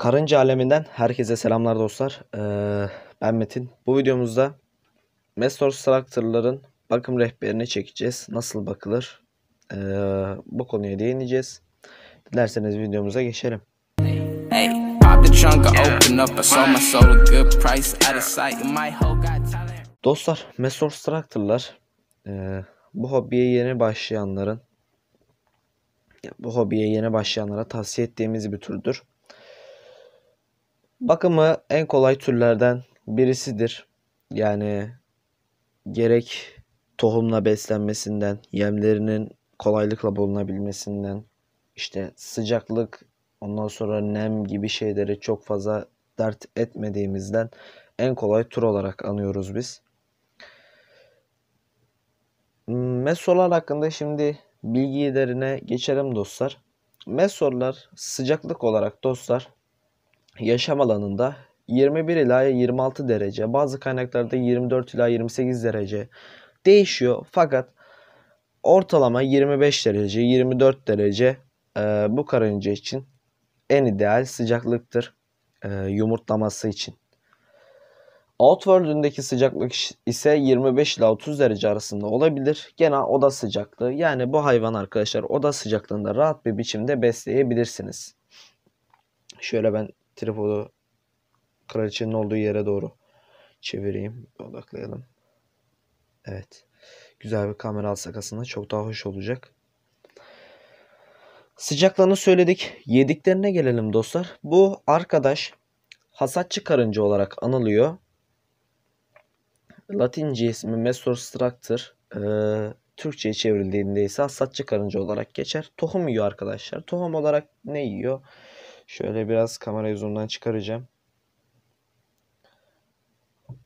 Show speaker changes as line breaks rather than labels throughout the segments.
Karınca aleminden herkese selamlar dostlar. Ee, ben Metin. Bu videomuzda Mestor Structure'ların bakım rehberini çekeceğiz. Nasıl bakılır? Ee, bu konuya değineceğiz. Dilerseniz videomuza geçelim. dostlar, Mestor Structure'lar e, bu hobiye yeni başlayanların bu hobiye yeni başlayanlara tavsiye ettiğimiz bir türdür. Bakımı en kolay türlerden birisidir. Yani gerek tohumla beslenmesinden, yemlerinin kolaylıkla bulunabilmesinden, işte sıcaklık, ondan sonra nem gibi şeyleri çok fazla dert etmediğimizden en kolay tur olarak anıyoruz biz. Mesolar hakkında şimdi bilgilerine geçelim dostlar. Mesorlar sıcaklık olarak dostlar yaşam alanında 21 ila 26 derece, bazı kaynaklarda 24 ila 28 derece değişiyor. Fakat ortalama 25 derece, 24 derece e, bu karınca için en ideal sıcaklıktır e, yumurtlaması için. Outworld'ündeki sıcaklık ise 25 ila 30 derece arasında olabilir. Gene oda sıcaklığı yani bu hayvan arkadaşlar oda sıcaklığında rahat bir biçimde besleyebilirsiniz. Şöyle ben tripodu kraliçenin olduğu yere doğru çevireyim. Odaklayalım. Evet. Güzel bir kamera alsak aslında çok daha hoş olacak. Sıcaklığını söyledik. Yediklerine gelelim dostlar. Bu arkadaş hasatçı karınca olarak anılıyor. Latince ismi Mesostractor. Ee, e, Türkçe'ye çevrildiğinde ise hasatçı karınca olarak geçer. Tohum yiyor arkadaşlar. Tohum olarak ne yiyor? Şöyle biraz kamerayı zoom'dan çıkaracağım.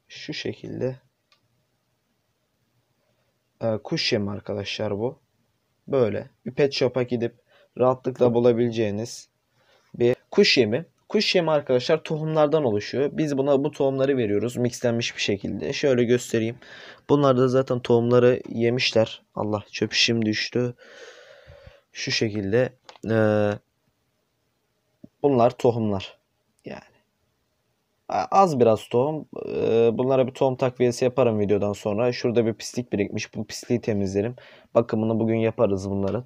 Şu şekilde. Ee, kuş yemi arkadaşlar bu. Böyle bir pet shop'a gidip rahatlıkla bulabileceğiniz bir kuş yemi. Kuş yemi arkadaşlar tohumlardan oluşuyor. Biz buna bu tohumları veriyoruz mixlenmiş bir şekilde. Şöyle göstereyim. Bunlar da zaten tohumları yemişler. Allah çöpüşüm düştü. Şu şekilde. Ee, Bunlar tohumlar. Yani az biraz tohum. Ee, bunlara bir tohum takviyesi yaparım videodan sonra. Şurada bir pislik birikmiş. Bu pisliği temizlerim. Bakımını bugün yaparız bunların.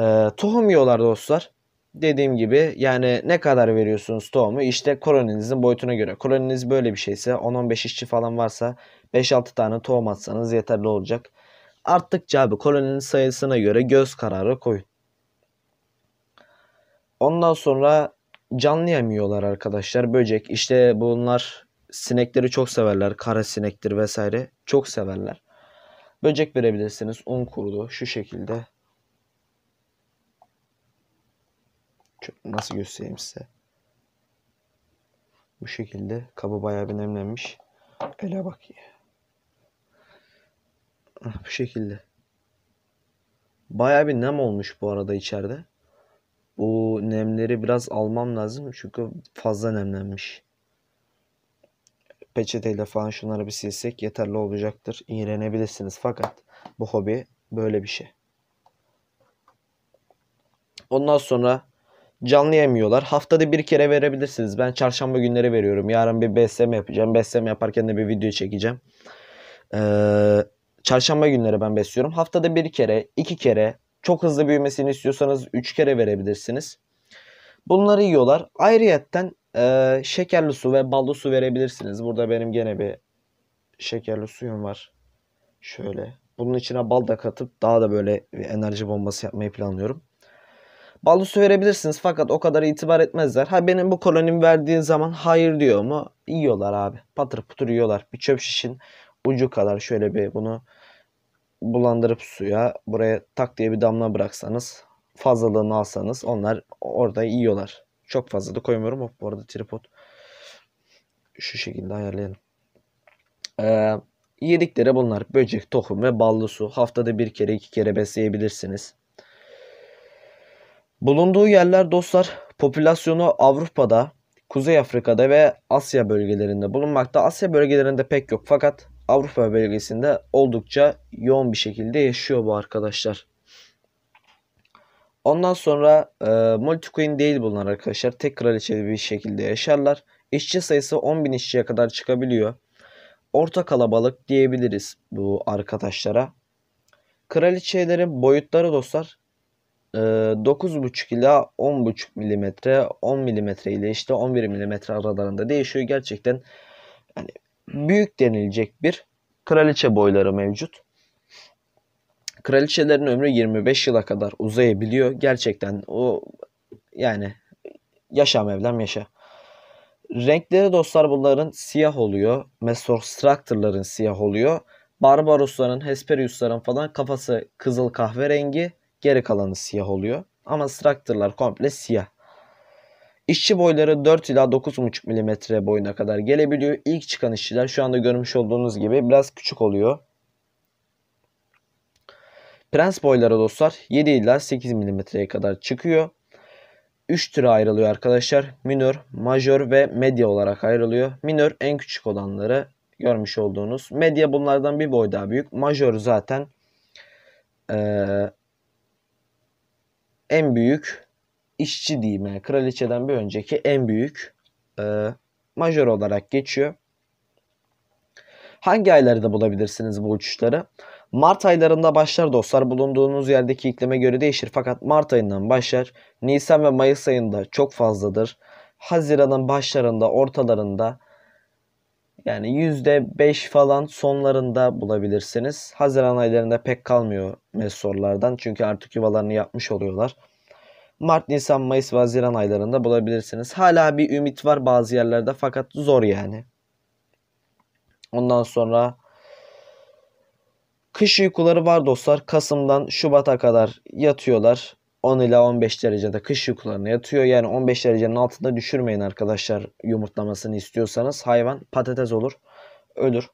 Ee, tohum yiyorlar dostlar. Dediğim gibi yani ne kadar veriyorsunuz tohumu? İşte koloninizin boyutuna göre. Koloniniz böyle bir şeyse 10-15 işçi falan varsa 5-6 tane tohum atsanız yeterli olacak. Arttıkça abi koloninin sayısına göre göz kararı koyun. Ondan sonra canlı yemiyorlar arkadaşlar. Böcek işte bunlar sinekleri çok severler. Kara sinektir vesaire. Çok severler. Böcek verebilirsiniz. Un kurdu şu şekilde. Nasıl göstereyim size? Bu şekilde. Kabı bayağı bir nemlenmiş. Ele bak ya. Ah, bu şekilde. Bayağı bir nem olmuş bu arada içeride. Bu nemleri biraz almam lazım çünkü fazla nemlenmiş. Peçeteyle falan şunları bir silsek yeterli olacaktır. İğrenebilirsiniz fakat bu hobi böyle bir şey. Ondan sonra canlı yemiyorlar. Haftada bir kere verebilirsiniz. Ben çarşamba günleri veriyorum. Yarın bir besleme yapacağım. Besleme yaparken de bir video çekeceğim. Ee, çarşamba günleri ben besliyorum. Haftada bir kere, iki kere çok hızlı büyümesini istiyorsanız 3 kere verebilirsiniz. Bunları yiyorlar. Ayrıyetten e, şekerli su ve ballı su verebilirsiniz. Burada benim gene bir şekerli suyum var. Şöyle. Bunun içine bal da katıp daha da böyle bir enerji bombası yapmayı planlıyorum. Ballı su verebilirsiniz fakat o kadar itibar etmezler. Ha benim bu kolonim verdiğin zaman hayır diyor mu? Yiyorlar abi. Patır putur yiyorlar. Bir çöp şişin ucu kadar şöyle bir bunu bulandırıp suya buraya tak diye bir damla bıraksanız fazlalığını alsanız onlar orada yiyorlar. Çok fazla da koymuyorum. Hop bu arada tripod şu şekilde ayarlayalım. Ee, yedikleri bunlar. Böcek, tohum ve ballı su. Haftada bir kere iki kere besleyebilirsiniz. Bulunduğu yerler dostlar popülasyonu Avrupa'da, Kuzey Afrika'da ve Asya bölgelerinde bulunmakta. Asya bölgelerinde pek yok fakat Avrupa bölgesinde oldukça yoğun bir şekilde yaşıyor bu arkadaşlar. Ondan sonra e, multicoin değil bunlar arkadaşlar. Tek kraliçeli bir şekilde yaşarlar. İşçi sayısı 10.000 işçiye kadar çıkabiliyor. Orta kalabalık diyebiliriz bu arkadaşlara. Kraliçelerin boyutları dostlar 9.5 e, ila 10.5 mm 10 mm ile işte 11 mm aralarında değişiyor. Gerçekten yani büyük denilecek bir kraliçe boyları mevcut. Kraliçelerin ömrü 25 yıla kadar uzayabiliyor. Gerçekten o yani yaşa Mevlam yaşa. Renkleri dostlar bunların siyah oluyor. Mesostractorların siyah oluyor. Barbarosların, Hesperiusların falan kafası kızıl kahverengi. Geri kalanı siyah oluyor. Ama Structor'lar komple siyah. İşçi boyları 4 ila 9,5 mm boyuna kadar gelebiliyor. İlk çıkan işçiler şu anda görmüş olduğunuz gibi biraz küçük oluyor. Prens boyları dostlar 7 ila 8 mm'ye kadar çıkıyor. 3 türe ayrılıyor arkadaşlar. Minör, majör ve medya olarak ayrılıyor. Minör en küçük olanları görmüş olduğunuz. Medya bunlardan bir boy daha büyük. Majör zaten ee, en büyük işçi diyeyim yani kraliçeden bir önceki en büyük e, majör olarak geçiyor. Hangi aylarda bulabilirsiniz bu uçuşları? Mart aylarında başlar dostlar. Bulunduğunuz yerdeki iklime göre değişir fakat Mart ayından başlar. Nisan ve Mayıs ayında çok fazladır. Haziran'ın başlarında, ortalarında yani %5 falan sonlarında bulabilirsiniz. Haziran aylarında pek kalmıyor mesorlardan. Çünkü artık yuvalarını yapmış oluyorlar. Mart, Nisan, Mayıs ve Haziran aylarında bulabilirsiniz. Hala bir ümit var bazı yerlerde fakat zor yani. Ondan sonra kış uykuları var dostlar. Kasım'dan Şubat'a kadar yatıyorlar. 10 ila 15 derecede kış uykularına yatıyor. Yani 15 derecenin altında düşürmeyin arkadaşlar yumurtlamasını istiyorsanız. Hayvan patates olur, ölür.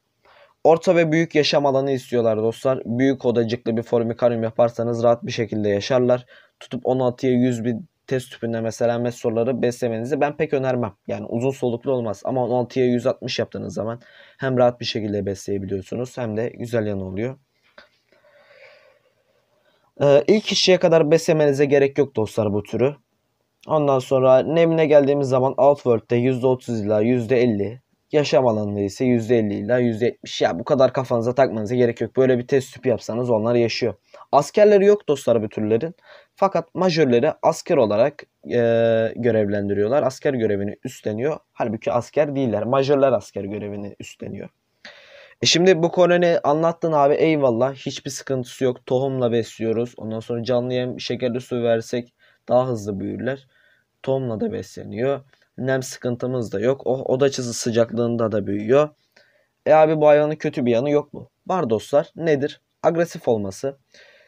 Orta ve büyük yaşam alanı istiyorlar dostlar. Büyük odacıklı bir formikarium yaparsanız rahat bir şekilde yaşarlar. Tutup 16'ya 100 bin test tüpünde mesela mesorları beslemenizi ben pek önermem. Yani uzun soluklu olmaz ama 16'ya 160 yaptığınız zaman hem rahat bir şekilde besleyebiliyorsunuz hem de güzel yanı oluyor. Ee, ilk kişiye kadar beslemenize gerek yok dostlar bu türü. Ondan sonra nemine geldiğimiz zaman Outworld'de %30 ila %50 Yaşam alanında ise %50 ila %70. Ya bu kadar kafanıza takmanıza gerek yok. Böyle bir test tüpü yapsanız onlar yaşıyor. Askerleri yok dostlar bu türlerin. Fakat majörleri asker olarak e, görevlendiriyorlar. Asker görevini üstleniyor. Halbuki asker değiller. Majörler asker görevini üstleniyor. E şimdi bu koloni anlattın abi eyvallah. Hiçbir sıkıntısı yok. Tohumla besliyoruz. Ondan sonra canlı yem şekerli su versek daha hızlı büyürler. Tohumla da besleniyor nem sıkıntımız da yok. O oda çızı sıcaklığında da büyüyor. E abi bu hayvanın kötü bir yanı yok mu? Var dostlar. Nedir? Agresif olması.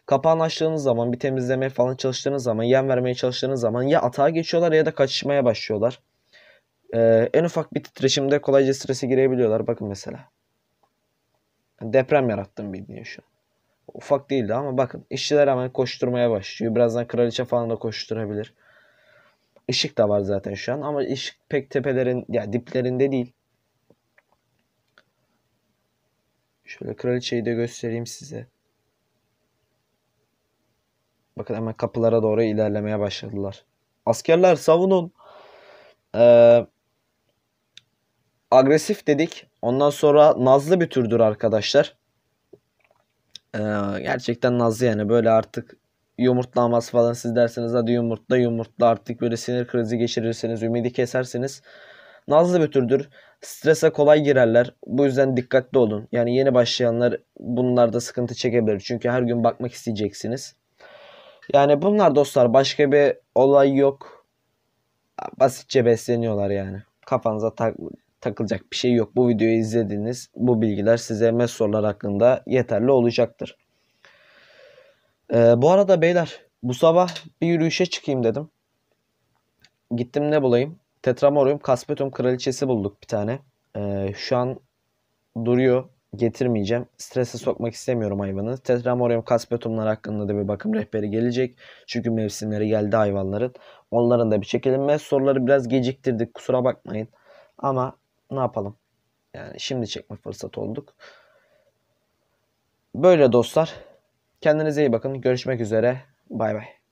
Kapağını açtığınız zaman bir temizlemeye falan çalıştığınız zaman yem vermeye çalıştığınız zaman ya atağa geçiyorlar ya da kaçışmaya başlıyorlar. Ee, en ufak bir titreşimde kolayca strese girebiliyorlar. Bakın mesela. Deprem yarattım bildiğin şu Ufak değildi ama bakın işçiler hemen koşturmaya başlıyor. Birazdan kraliçe falan da koşturabilir. Işık da var zaten şu an ama ışık pek tepelerin ya yani diplerinde değil. Şöyle kraliçeyi de göstereyim size. Bakın hemen kapılara doğru ilerlemeye başladılar. Askerler savunun. Ee, agresif dedik. Ondan sonra nazlı bir türdür arkadaşlar. Ee, gerçekten nazlı yani böyle artık yumurtlanmaz falan siz derseniz hadi yumurtla yumurtla artık böyle sinir krizi geçirirseniz ümidi keserseniz nazlı bir türdür. Strese kolay girerler. Bu yüzden dikkatli olun. Yani yeni başlayanlar bunlarda sıkıntı çekebilir. Çünkü her gün bakmak isteyeceksiniz. Yani bunlar dostlar başka bir olay yok. Basitçe besleniyorlar yani. Kafanıza tak takılacak bir şey yok. Bu videoyu izlediğiniz bu bilgiler size MES sorular hakkında yeterli olacaktır. Ee, bu arada beyler bu sabah bir yürüyüşe çıkayım dedim. Gittim ne bulayım? Tetramorium Kaspetum kraliçesi bulduk bir tane. Ee, şu an duruyor. Getirmeyeceğim. Strese sokmak istemiyorum hayvanı. Tetramorium Kaspetumlar hakkında da bir bakım rehberi gelecek. Çünkü mevsimleri geldi hayvanların. Onların da bir çekelim. soruları biraz geciktirdik. Kusura bakmayın. Ama ne yapalım? Yani şimdi çekme fırsatı olduk. Böyle dostlar. Kendinize iyi bakın. Görüşmek üzere. Bay bay.